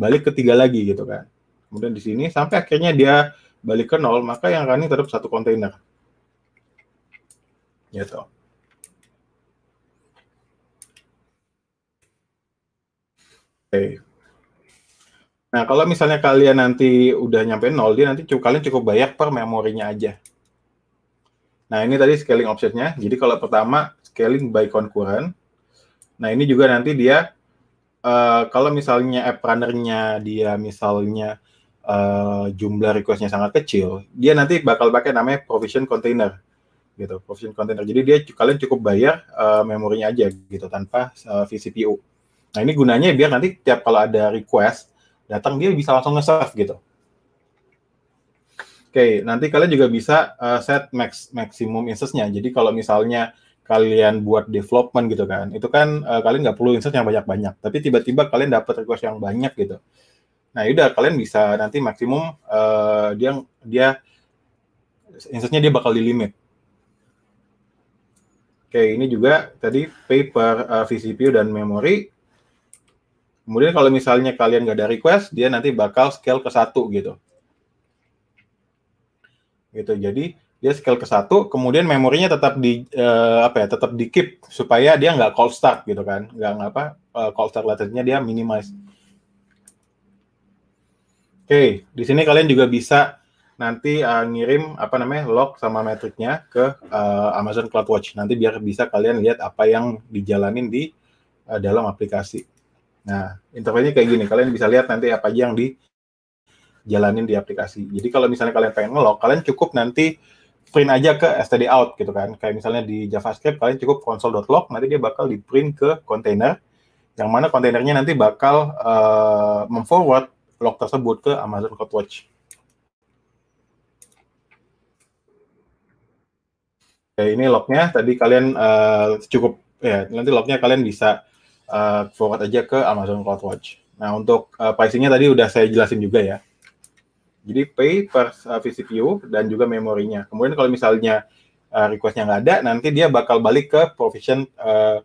balik ke tiga lagi gitu kan. Kemudian di sini sampai akhirnya dia balik ke nol, maka yang running tetap satu kontainer. Gitu. Oke. Okay. Nah, kalau misalnya kalian nanti udah nyampe nol, dia nanti cukup, kalian cukup bayar per memorinya aja. Nah, ini tadi scaling offsetnya. Jadi kalau pertama scaling by concurrent. Nah, ini juga nanti dia uh, kalau misalnya app runner-nya dia misalnya uh, jumlah request-nya sangat kecil, dia nanti bakal pakai namanya provision container gitu, provision container. Jadi dia kalian cukup bayar uh, memorinya aja gitu tanpa uh, vCPU. Nah, ini gunanya biar nanti tiap kalau ada request datang dia bisa langsung nge-serve gitu. Oke, okay, nanti kalian juga bisa uh, set max maximum instance-nya. Jadi kalau misalnya kalian buat development gitu kan, itu kan uh, kalian nggak perlu instance yang banyak-banyak. Tapi tiba-tiba kalian dapat request yang banyak gitu. Nah, yaudah kalian bisa nanti maksimum uh, eh, dia dia instance-nya dia bakal di limit. Oke, okay, ini juga tadi paper uh, vCPU dan memory. Kemudian kalau misalnya kalian nggak ada request, dia nanti bakal scale ke satu gitu. Gitu. Jadi dia scale ke satu, kemudian memorinya tetap di uh, apa ya, tetap di keep supaya dia nggak call start gitu kan, nggak apa uh, cold start latensinya dia minimize. Oke, okay. di sini kalian juga bisa nanti uh, ngirim apa namanya log sama metriknya ke uh, Amazon CloudWatch. Nanti biar bisa kalian lihat apa yang dijalanin di uh, dalam aplikasi. Nah, interface kayak gini. Kalian bisa lihat nanti apa aja yang dijalanin di aplikasi. Jadi kalau misalnya kalian pengen ngelok, kalian cukup nanti print aja ke std out gitu kan. Kayak misalnya di JavaScript kalian cukup console.log, nanti dia bakal di print ke container yang mana kontainernya nanti bakal uh, memforward log tersebut ke Amazon CloudWatch. Oke, ini lognya tadi kalian uh, cukup ya nanti lognya kalian bisa uh, forward aja ke Amazon CloudWatch. Nah, untuk uh, pricingnya tadi udah saya jelasin juga ya. Jadi pay per uh, eh, vCPU dan juga memorinya. Kemudian kalau misalnya uh, requestnya nggak ada, nanti dia bakal balik ke provision uh,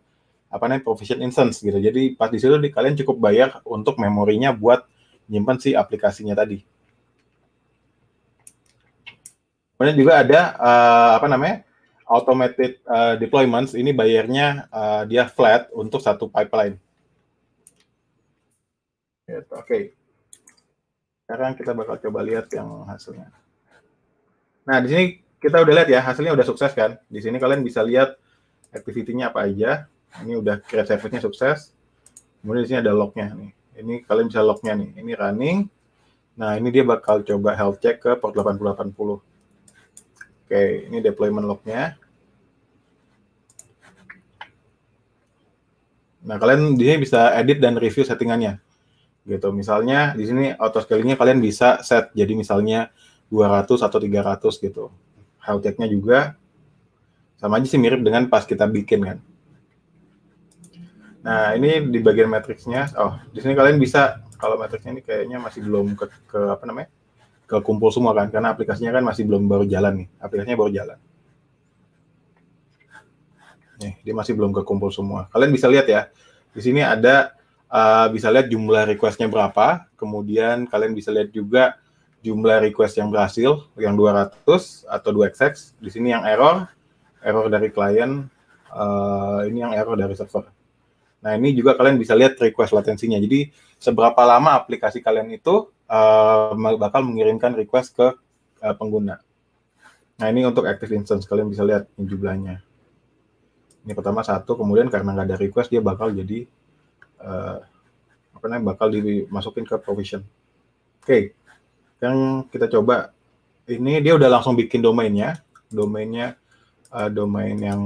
apa namanya provision instance gitu. Jadi pas di situ kalian cukup bayar untuk memorinya buat nyimpan si aplikasinya tadi. Kemudian juga ada uh, apa namanya automated uh, deployments ini bayarnya uh, dia flat untuk satu pipeline. Gitu, oke. Okay. Sekarang kita bakal coba lihat yang hasilnya. Nah, di sini kita udah lihat ya, hasilnya udah sukses kan. Di sini kalian bisa lihat activity-nya apa aja. Ini udah create service-nya sukses. Kemudian di sini ada log-nya nih. Ini kalian bisa log-nya nih. Ini running. Nah, ini dia bakal coba health check ke port 8080. Oke, ini deployment lognya. Nah, kalian di sini bisa edit dan review settingannya. Gitu. Misalnya di sini auto scaling-nya kalian bisa set jadi misalnya 200 atau 300 gitu. Health check nya juga sama aja sih mirip dengan pas kita bikin kan. Nah, ini di bagian matriksnya. Oh, di sini kalian bisa kalau matriksnya ini kayaknya masih belum ke, ke apa namanya? ke kumpul semua kan karena aplikasinya kan masih belum baru jalan nih aplikasinya baru jalan nih dia masih belum kekumpul semua kalian bisa lihat ya di sini ada uh, bisa lihat jumlah requestnya berapa kemudian kalian bisa lihat juga jumlah request yang berhasil yang 200 atau 2xx di sini yang error error dari klien uh, ini yang error dari server nah ini juga kalian bisa lihat request latensinya jadi seberapa lama aplikasi kalian itu uh, bakal mengirimkan request ke uh, pengguna. Nah ini untuk active instance kalian bisa lihat ini jumlahnya. Ini pertama satu, kemudian karena nggak ada request dia bakal jadi uh, apa namanya bakal dimasukin ke provision. Oke, okay. yang kita coba ini dia udah langsung bikin domainnya, domainnya uh, domain yang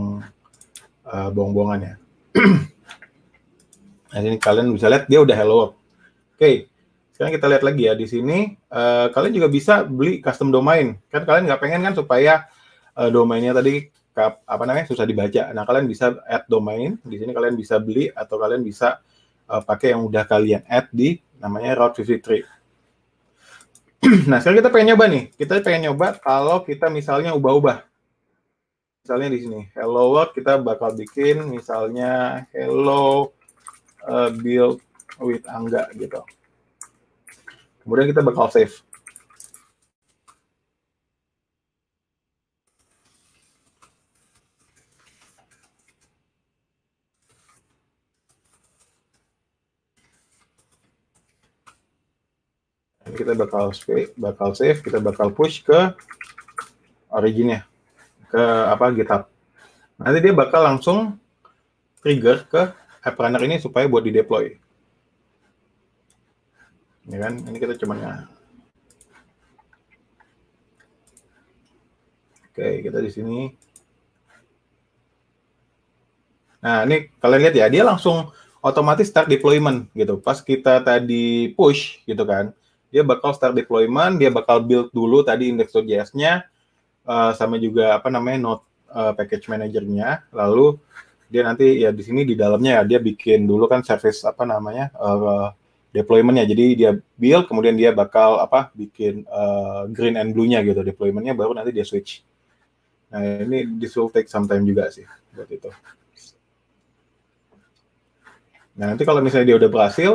uh, bohong-bohongan ya. nah, ini kalian bisa lihat dia udah hello world. Oke, okay. Sekarang kita lihat lagi ya di sini uh, kalian juga bisa beli custom domain. Kan kalian nggak pengen kan supaya uh, domainnya tadi apa namanya susah dibaca. Nah kalian bisa add domain. Di sini kalian bisa beli atau kalian bisa uh, pakai yang udah kalian add di namanya Route 53. nah sekarang kita pengen nyoba nih. Kita pengen nyoba kalau kita misalnya ubah-ubah. Misalnya di sini hello world kita bakal bikin misalnya hello uh, build with Angga gitu. Kemudian kita bakal save. kita bakal bakal save, kita bakal push ke originnya, ke apa GitHub. Nanti dia bakal langsung trigger ke app runner ini supaya buat di deploy ya kan ini kita cuman ya oke kita di sini nah ini kalian lihat ya dia langsung otomatis start deployment gitu pas kita tadi push gitu kan dia bakal start deployment dia bakal build dulu tadi index.js-nya uh, eh, sama juga apa namanya node eh, package managernya lalu dia nanti ya di sini di dalamnya ya dia bikin dulu kan service apa namanya uh, deploymentnya. Jadi dia build, kemudian dia bakal apa bikin uh, green and blue-nya gitu deploymentnya, baru nanti dia switch. Nah ini this will take some time juga sih buat itu. Nah nanti kalau misalnya dia udah berhasil,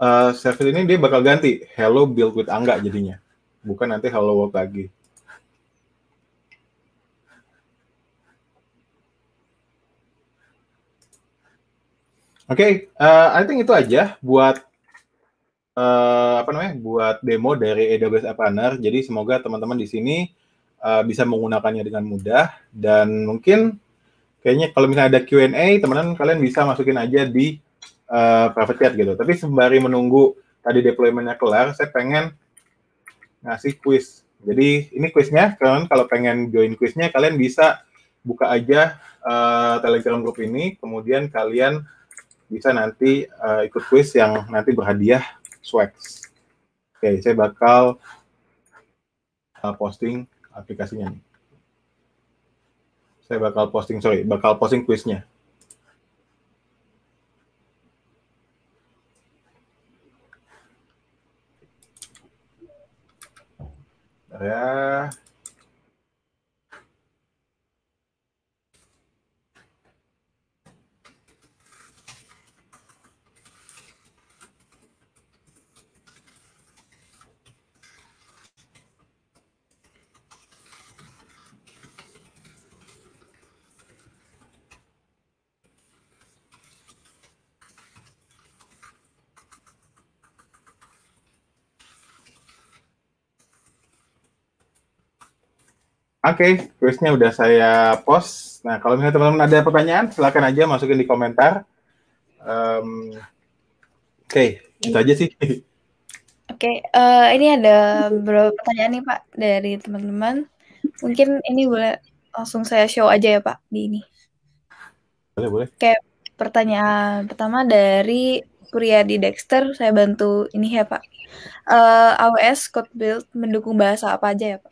uh, service ini dia bakal ganti hello build with Angga jadinya, bukan nanti hello world lagi. Oke, okay, uh, eh, I think itu aja buat uh, apa namanya buat demo dari AWS App Runner. Jadi semoga teman-teman di sini uh, bisa menggunakannya dengan mudah dan mungkin kayaknya kalau misalnya ada Q&A, teman-teman kalian bisa masukin aja di uh, private chat gitu. Tapi sembari menunggu tadi deploymentnya kelar, saya pengen ngasih quiz. Jadi ini quiznya, kalian kalau pengen join quiznya, kalian bisa buka aja uh, Telegram grup ini, kemudian kalian bisa nanti uh, ikut quiz yang nanti berhadiah Swag. Oke, okay, saya bakal uh, posting aplikasinya nih. Saya bakal posting, sorry, bakal posting quiznya. Ya, Oke, okay, kuisnya udah saya post. Nah, kalau misalnya teman-teman ada pertanyaan, silakan aja masukin di komentar. Um, Oke, okay, itu aja sih. Oke, okay, uh, eh, ini ada beberapa pertanyaan nih Pak dari teman-teman. Mungkin ini boleh langsung saya show aja ya Pak di ini. Boleh, boleh. okay, pertanyaan pertama dari Kuryadi Dexter, saya bantu ini ya Pak. Uh, eh, AWS Code Build mendukung bahasa apa aja ya Pak?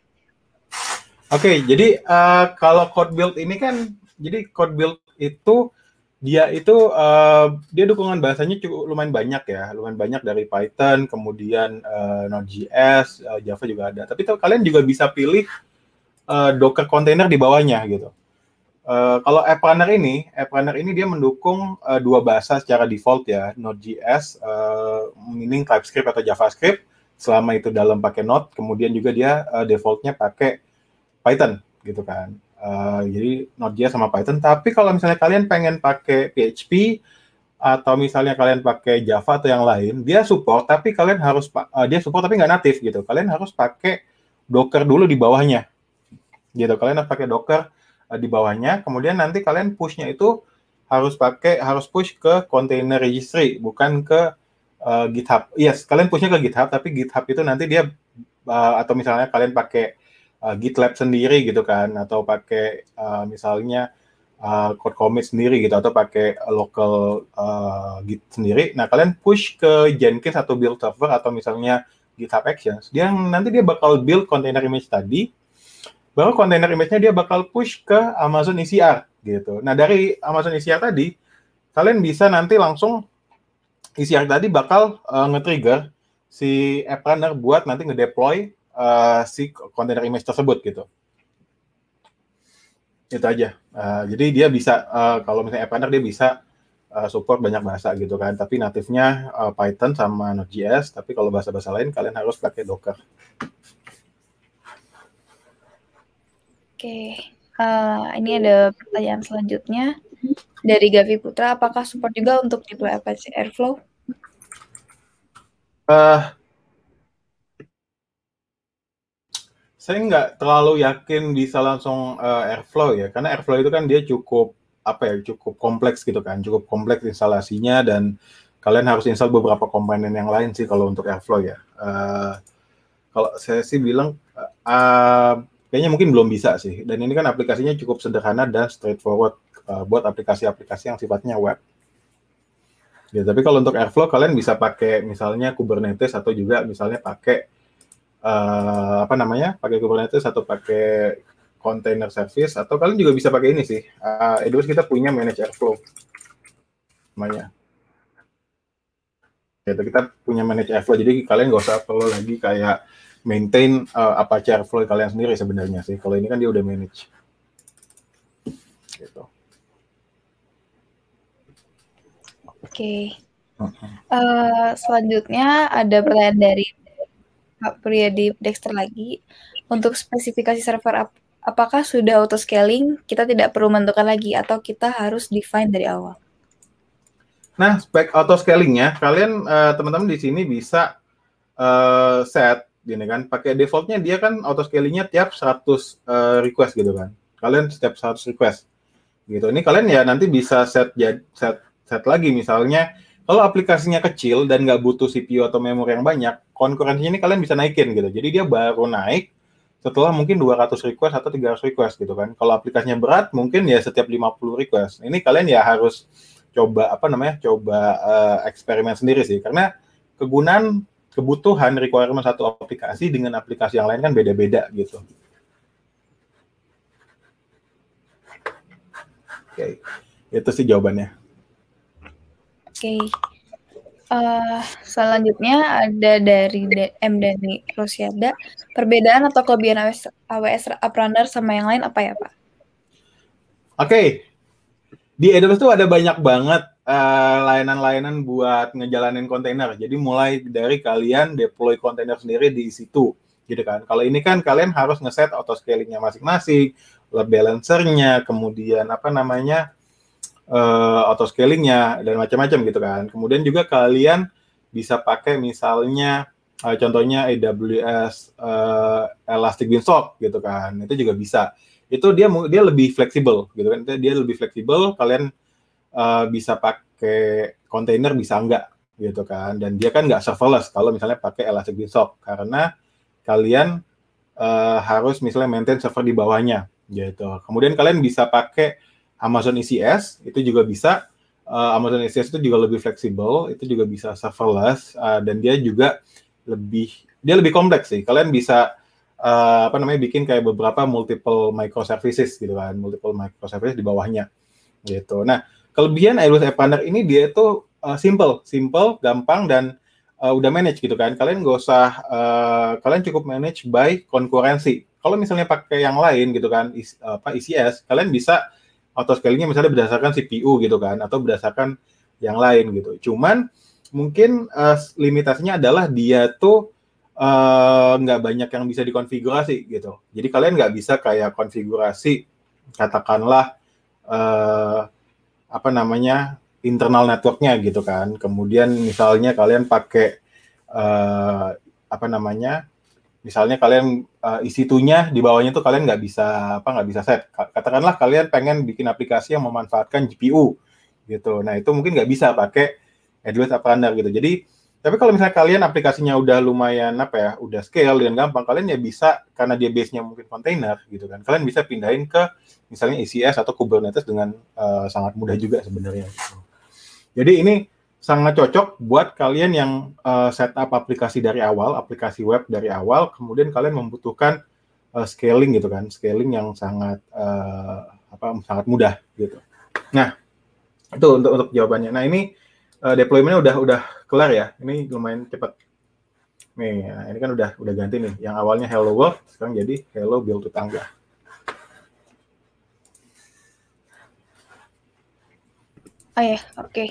Oke, okay, jadi uh, kalau code build ini kan, jadi code build itu dia itu uh, dia dukungan bahasanya cukup lumayan banyak ya, lumayan banyak dari Python, kemudian uh, Node.js, uh, Java juga ada. Tapi kalian juga bisa pilih uh, Docker container di bawahnya gitu. Uh, kalau Apprunner ini, Apprunner ini dia mendukung uh, dua bahasa secara default ya, Node.js, uh, meaning TypeScript atau JavaScript, selama itu dalam pakai Node, kemudian juga dia uh, defaultnya pakai Python gitu kan. Uh, jadi Node.js sama Python. Tapi kalau misalnya kalian pengen pakai PHP atau misalnya kalian pakai Java atau yang lain, dia support tapi kalian harus uh, dia support tapi nggak natif gitu. Kalian harus pakai Docker dulu di bawahnya. Gitu. Kalian harus pakai Docker uh, di bawahnya. Kemudian nanti kalian pushnya itu harus pakai harus push ke container registry bukan ke uh, GitHub. Yes, kalian pushnya ke GitHub tapi GitHub itu nanti dia uh, atau misalnya kalian pakai uh, GitLab sendiri gitu kan atau pakai uh, misalnya uh, code commit sendiri gitu atau pakai local uh, Git sendiri. Nah, kalian push ke Jenkins atau build server atau misalnya GitHub Actions. Dia nanti dia bakal build container image tadi baru container image-nya dia bakal push ke Amazon ECR gitu. Nah, dari Amazon ECR tadi kalian bisa nanti langsung ECR tadi bakal uh, nge-trigger si app runner buat nanti ngedeploy uh, si kontainer image tersebut gitu itu aja uh, jadi dia bisa uh, kalau misalnya Appender dia bisa uh, support banyak bahasa gitu kan tapi natifnya uh, Python sama Node.js tapi kalau bahasa-bahasa lain kalian harus pakai Docker Oke, okay. uh, ini ada pertanyaan selanjutnya dari Gavi Putra. Apakah support juga untuk deploy Apache Airflow? Uh, saya nggak terlalu yakin bisa langsung uh, airflow ya, karena airflow itu kan dia cukup apa ya, cukup kompleks gitu kan, cukup kompleks instalasinya dan kalian harus install beberapa komponen yang lain sih kalau untuk airflow ya. Uh, kalau saya sih bilang uh, kayaknya mungkin belum bisa sih. Dan ini kan aplikasinya cukup sederhana dan straightforward uh, buat aplikasi-aplikasi yang sifatnya web. Ya, tapi kalau untuk airflow kalian bisa pakai misalnya Kubernetes atau juga misalnya pakai uh, apa namanya pakai Kubernetes atau pakai container service atau kalian juga bisa pakai ini sih uh, eh, AWS kita punya manage airflow namanya yaitu kita punya manage airflow jadi kalian nggak usah perlu lagi kayak maintain uh, eh, apa airflow kalian sendiri sebenarnya sih kalau ini kan dia udah manage gitu oke okay. Uh, selanjutnya ada pertanyaan dari Pak Priyadi Dexter lagi. Untuk spesifikasi server ap apakah sudah auto scaling? Kita tidak perlu menentukan lagi atau kita harus define dari awal. Nah, spek auto scalingnya kalian uh, teman-teman di sini bisa uh, set gini kan pakai defaultnya dia kan auto scalingnya tiap 100 uh, eh, request gitu kan kalian setiap 100 request gitu ini kalian ya nanti bisa set set set lagi misalnya kalau aplikasinya kecil dan nggak butuh CPU atau memori yang banyak konkurensinya ini kalian bisa naikin gitu. Jadi dia baru naik setelah mungkin 200 request atau 300 request gitu kan. Kalau aplikasinya berat mungkin ya setiap 50 request. Ini kalian ya harus coba apa namanya? coba uh, eksperimen sendiri sih karena kegunaan kebutuhan requirement satu aplikasi dengan aplikasi yang lain kan beda-beda gitu. Oke. Okay. Itu sih jawabannya. Oke. Okay. Uh, selanjutnya ada dari M Dani Rosyada. Perbedaan atau kelebihan AWS, AWS Uprunner sama yang lain apa ya Pak? Oke, okay. di AWS itu ada banyak banget eh, layanan-layanan uh, buat ngejalanin kontainer. Jadi mulai dari kalian deploy kontainer sendiri di situ, gitu kan. Kalau ini kan kalian harus ngeset auto scalingnya masing-masing, load balancernya, kemudian apa namanya uh, auto scalingnya dan macam-macam gitu kan. Kemudian juga kalian bisa pakai misalnya uh, contohnya AWS uh, eh, Elastic Beanstalk gitu kan. Itu juga bisa. Itu dia dia lebih fleksibel gitu kan. Dia lebih fleksibel. Kalian uh, bisa pakai container bisa enggak gitu kan. Dan dia kan nggak serverless kalau misalnya pakai Elastic Beanstalk karena kalian uh, harus misalnya maintain server di bawahnya gitu. Kemudian kalian bisa pakai Amazon ECS itu juga bisa. Uh, Amazon ECS itu juga lebih fleksibel, itu juga bisa serverless uh, dan dia juga lebih dia lebih kompleks sih. Kalian bisa uh, apa namanya bikin kayak beberapa multiple microservices gitu kan, multiple microservices di bawahnya gitu. Nah, kelebihan Airbus Airplanner ini dia itu uh, simple, simple, gampang dan uh, udah manage gitu kan. Kalian nggak usah, uh, kalian cukup manage by konkurensi. Kalau misalnya pakai yang lain gitu kan, e apa ECS, kalian bisa auto scalingnya misalnya berdasarkan CPU gitu kan atau berdasarkan yang lain gitu. Cuman mungkin uh, limitasinya adalah dia tuh eh, nggak uh, banyak yang bisa dikonfigurasi gitu. Jadi kalian nggak bisa kayak konfigurasi katakanlah uh, apa namanya internal networknya gitu kan. Kemudian misalnya kalian pakai uh, apa namanya misalnya kalian uh, eh, nya di bawahnya tuh kalian nggak bisa apa nggak bisa set katakanlah kalian pengen bikin aplikasi yang memanfaatkan GPU gitu nah itu mungkin nggak bisa pakai AdWords apa anda gitu jadi tapi kalau misalnya kalian aplikasinya udah lumayan apa ya udah scale dan gampang kalian ya bisa karena dia base nya mungkin container gitu kan kalian bisa pindahin ke misalnya ECS atau Kubernetes dengan uh, sangat mudah juga sebenarnya gitu. jadi ini sangat cocok buat kalian yang uh, eh, setup aplikasi dari awal, aplikasi web dari awal, kemudian kalian membutuhkan uh, scaling gitu kan, scaling yang sangat uh, apa sangat mudah gitu. Nah, itu untuk untuk jawabannya. Nah, ini uh, deploymentnya udah udah kelar ya. Ini lumayan cepat. Nih, nah, ini kan udah udah ganti nih. Yang awalnya hello world sekarang jadi hello build tetangga. Oh ya, oke. Okay.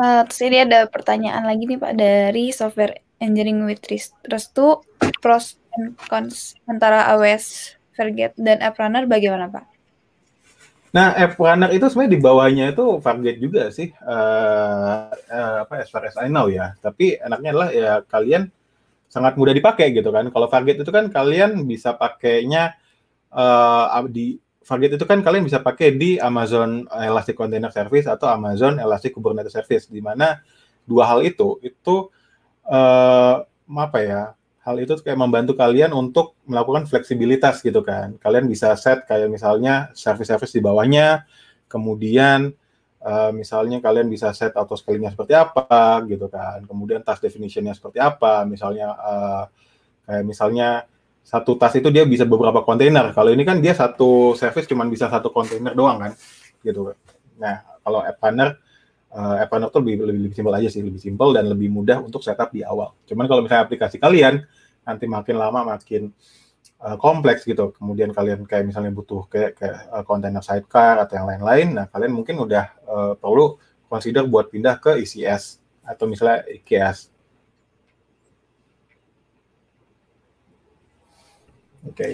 Uh, terus ini ada pertanyaan lagi nih Pak dari software engineering with Restu pros and cons antara AWS Fargate dan AppRunner bagaimana Pak? Nah, AppRunner itu sebenarnya di bawahnya itu Fargate juga sih, uh, uh, apa as far as I know ya. Tapi enaknya adalah ya kalian sangat mudah dipakai gitu kan. Kalau Fargate itu kan kalian bisa pakainya uh, di Fargate itu kan kalian bisa pakai di Amazon Elastic Container Service atau Amazon Elastic Kubernetes Service, di mana dua hal itu itu uh, apa ya hal itu kayak membantu kalian untuk melakukan fleksibilitas gitu kan. Kalian bisa set kayak misalnya service-service di bawahnya, kemudian uh, misalnya kalian bisa set auto scalingnya seperti apa gitu kan. Kemudian task definitionnya seperti apa, misalnya uh, kayak misalnya satu tas itu dia bisa beberapa kontainer. Kalau ini kan dia satu service cuma bisa satu kontainer doang kan, gitu. Nah, kalau app runner, uh, app itu lebih, lebih lebih simpel aja sih, lebih simpel dan lebih mudah untuk setup di awal. Cuman kalau misalnya aplikasi kalian nanti makin lama makin uh, kompleks gitu, kemudian kalian kayak misalnya butuh kayak kayak kontainer eh, uh, sidecar atau yang lain-lain, nah kalian mungkin udah uh, perlu consider buat pindah ke ECS atau misalnya IKS Oke. Okay.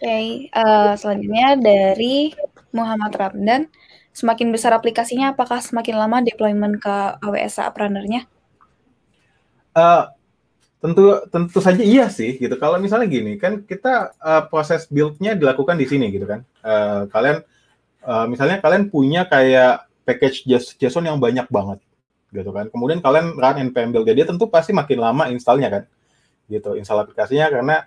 Oke, okay, uh, eh, selanjutnya dari Muhammad Ramdan. Semakin besar aplikasinya, apakah semakin lama deployment ke AWS Appranernya? Uh, eh, tentu tentu saja iya sih gitu. Kalau misalnya gini kan kita uh, proses build-nya dilakukan di sini gitu kan. Uh, kalian uh, misalnya kalian punya kayak package JSON yang banyak banget gitu kan. Kemudian kalian run npm build dia tentu pasti makin lama installnya kan. Gitu, install aplikasinya karena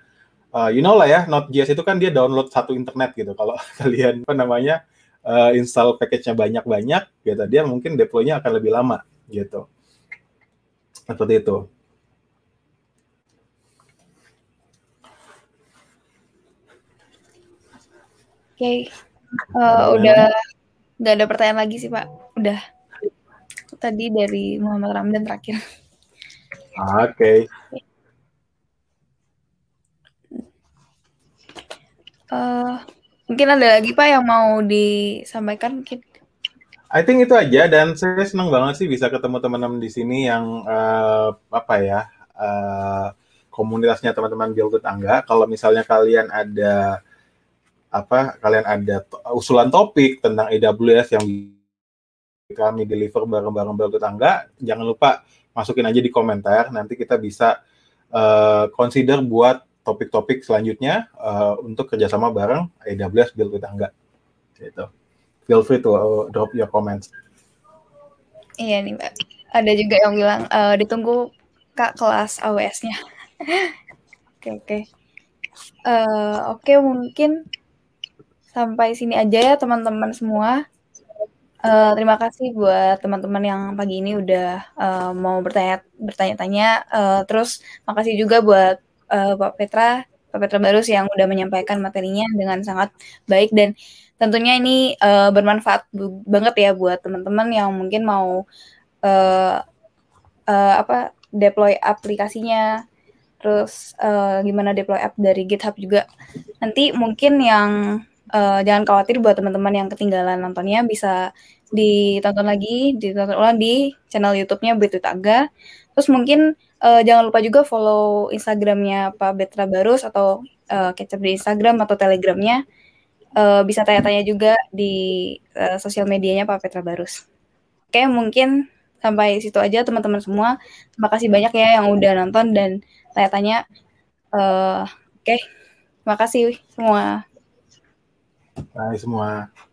Uh, you know lah ya, Node.js itu kan dia download satu internet gitu. Kalau kalian apa namanya uh, install package-nya banyak-banyak, gitu, dia mungkin deploy-nya akan lebih lama gitu. Seperti itu. Oke, okay. uh, udah nggak ada pertanyaan lagi sih Pak. Udah tadi dari Muhammad Ramdan terakhir. Oke. Okay. Uh, mungkin ada lagi Pak yang mau disampaikan mungkin. I think itu aja dan saya senang banget sih bisa ketemu teman-teman di sini yang uh, apa ya uh, komunitasnya teman-teman Builded Angga. Kalau misalnya kalian ada apa kalian ada to usulan topik tentang AWS yang kami deliver bareng-bareng Builded Angga, jangan lupa masukin aja di komentar nanti kita bisa uh, consider buat topik-topik selanjutnya uh, untuk kerjasama bareng AWS Build with Angga. Gitu. Feel free to eh, drop your comments. Iya nih Mbak. Ada juga yang bilang uh, ditunggu Kak kelas AWS-nya. Oke oke. oke mungkin sampai sini aja ya teman-teman semua. Uh, terima kasih buat teman-teman yang pagi ini udah uh, mau bertanya bertanya-tanya. Uh, terus makasih juga buat uh, Pak Petra, Pak Petra Barus yang udah menyampaikan materinya dengan sangat baik dan tentunya ini uh, bermanfaat banget ya buat teman-teman yang mungkin mau uh, uh, apa deploy aplikasinya terus uh, gimana deploy app dari GitHub juga. Nanti mungkin yang uh, jangan khawatir buat teman-teman yang ketinggalan nontonnya bisa ditonton lagi, ditonton ulang di channel YouTube-nya Betul Taga Terus mungkin uh, jangan lupa juga follow Instagramnya Pak Betra Barus atau uh, eh, catch di Instagram atau Telegramnya. Uh, bisa tanya-tanya juga di uh, sosial medianya Pak Petra Barus. Oke, mungkin sampai situ aja teman-teman semua. Terima kasih banyak ya yang udah nonton dan tanya-tanya. Uh, Oke, okay. terima kasih semua. Bye semua.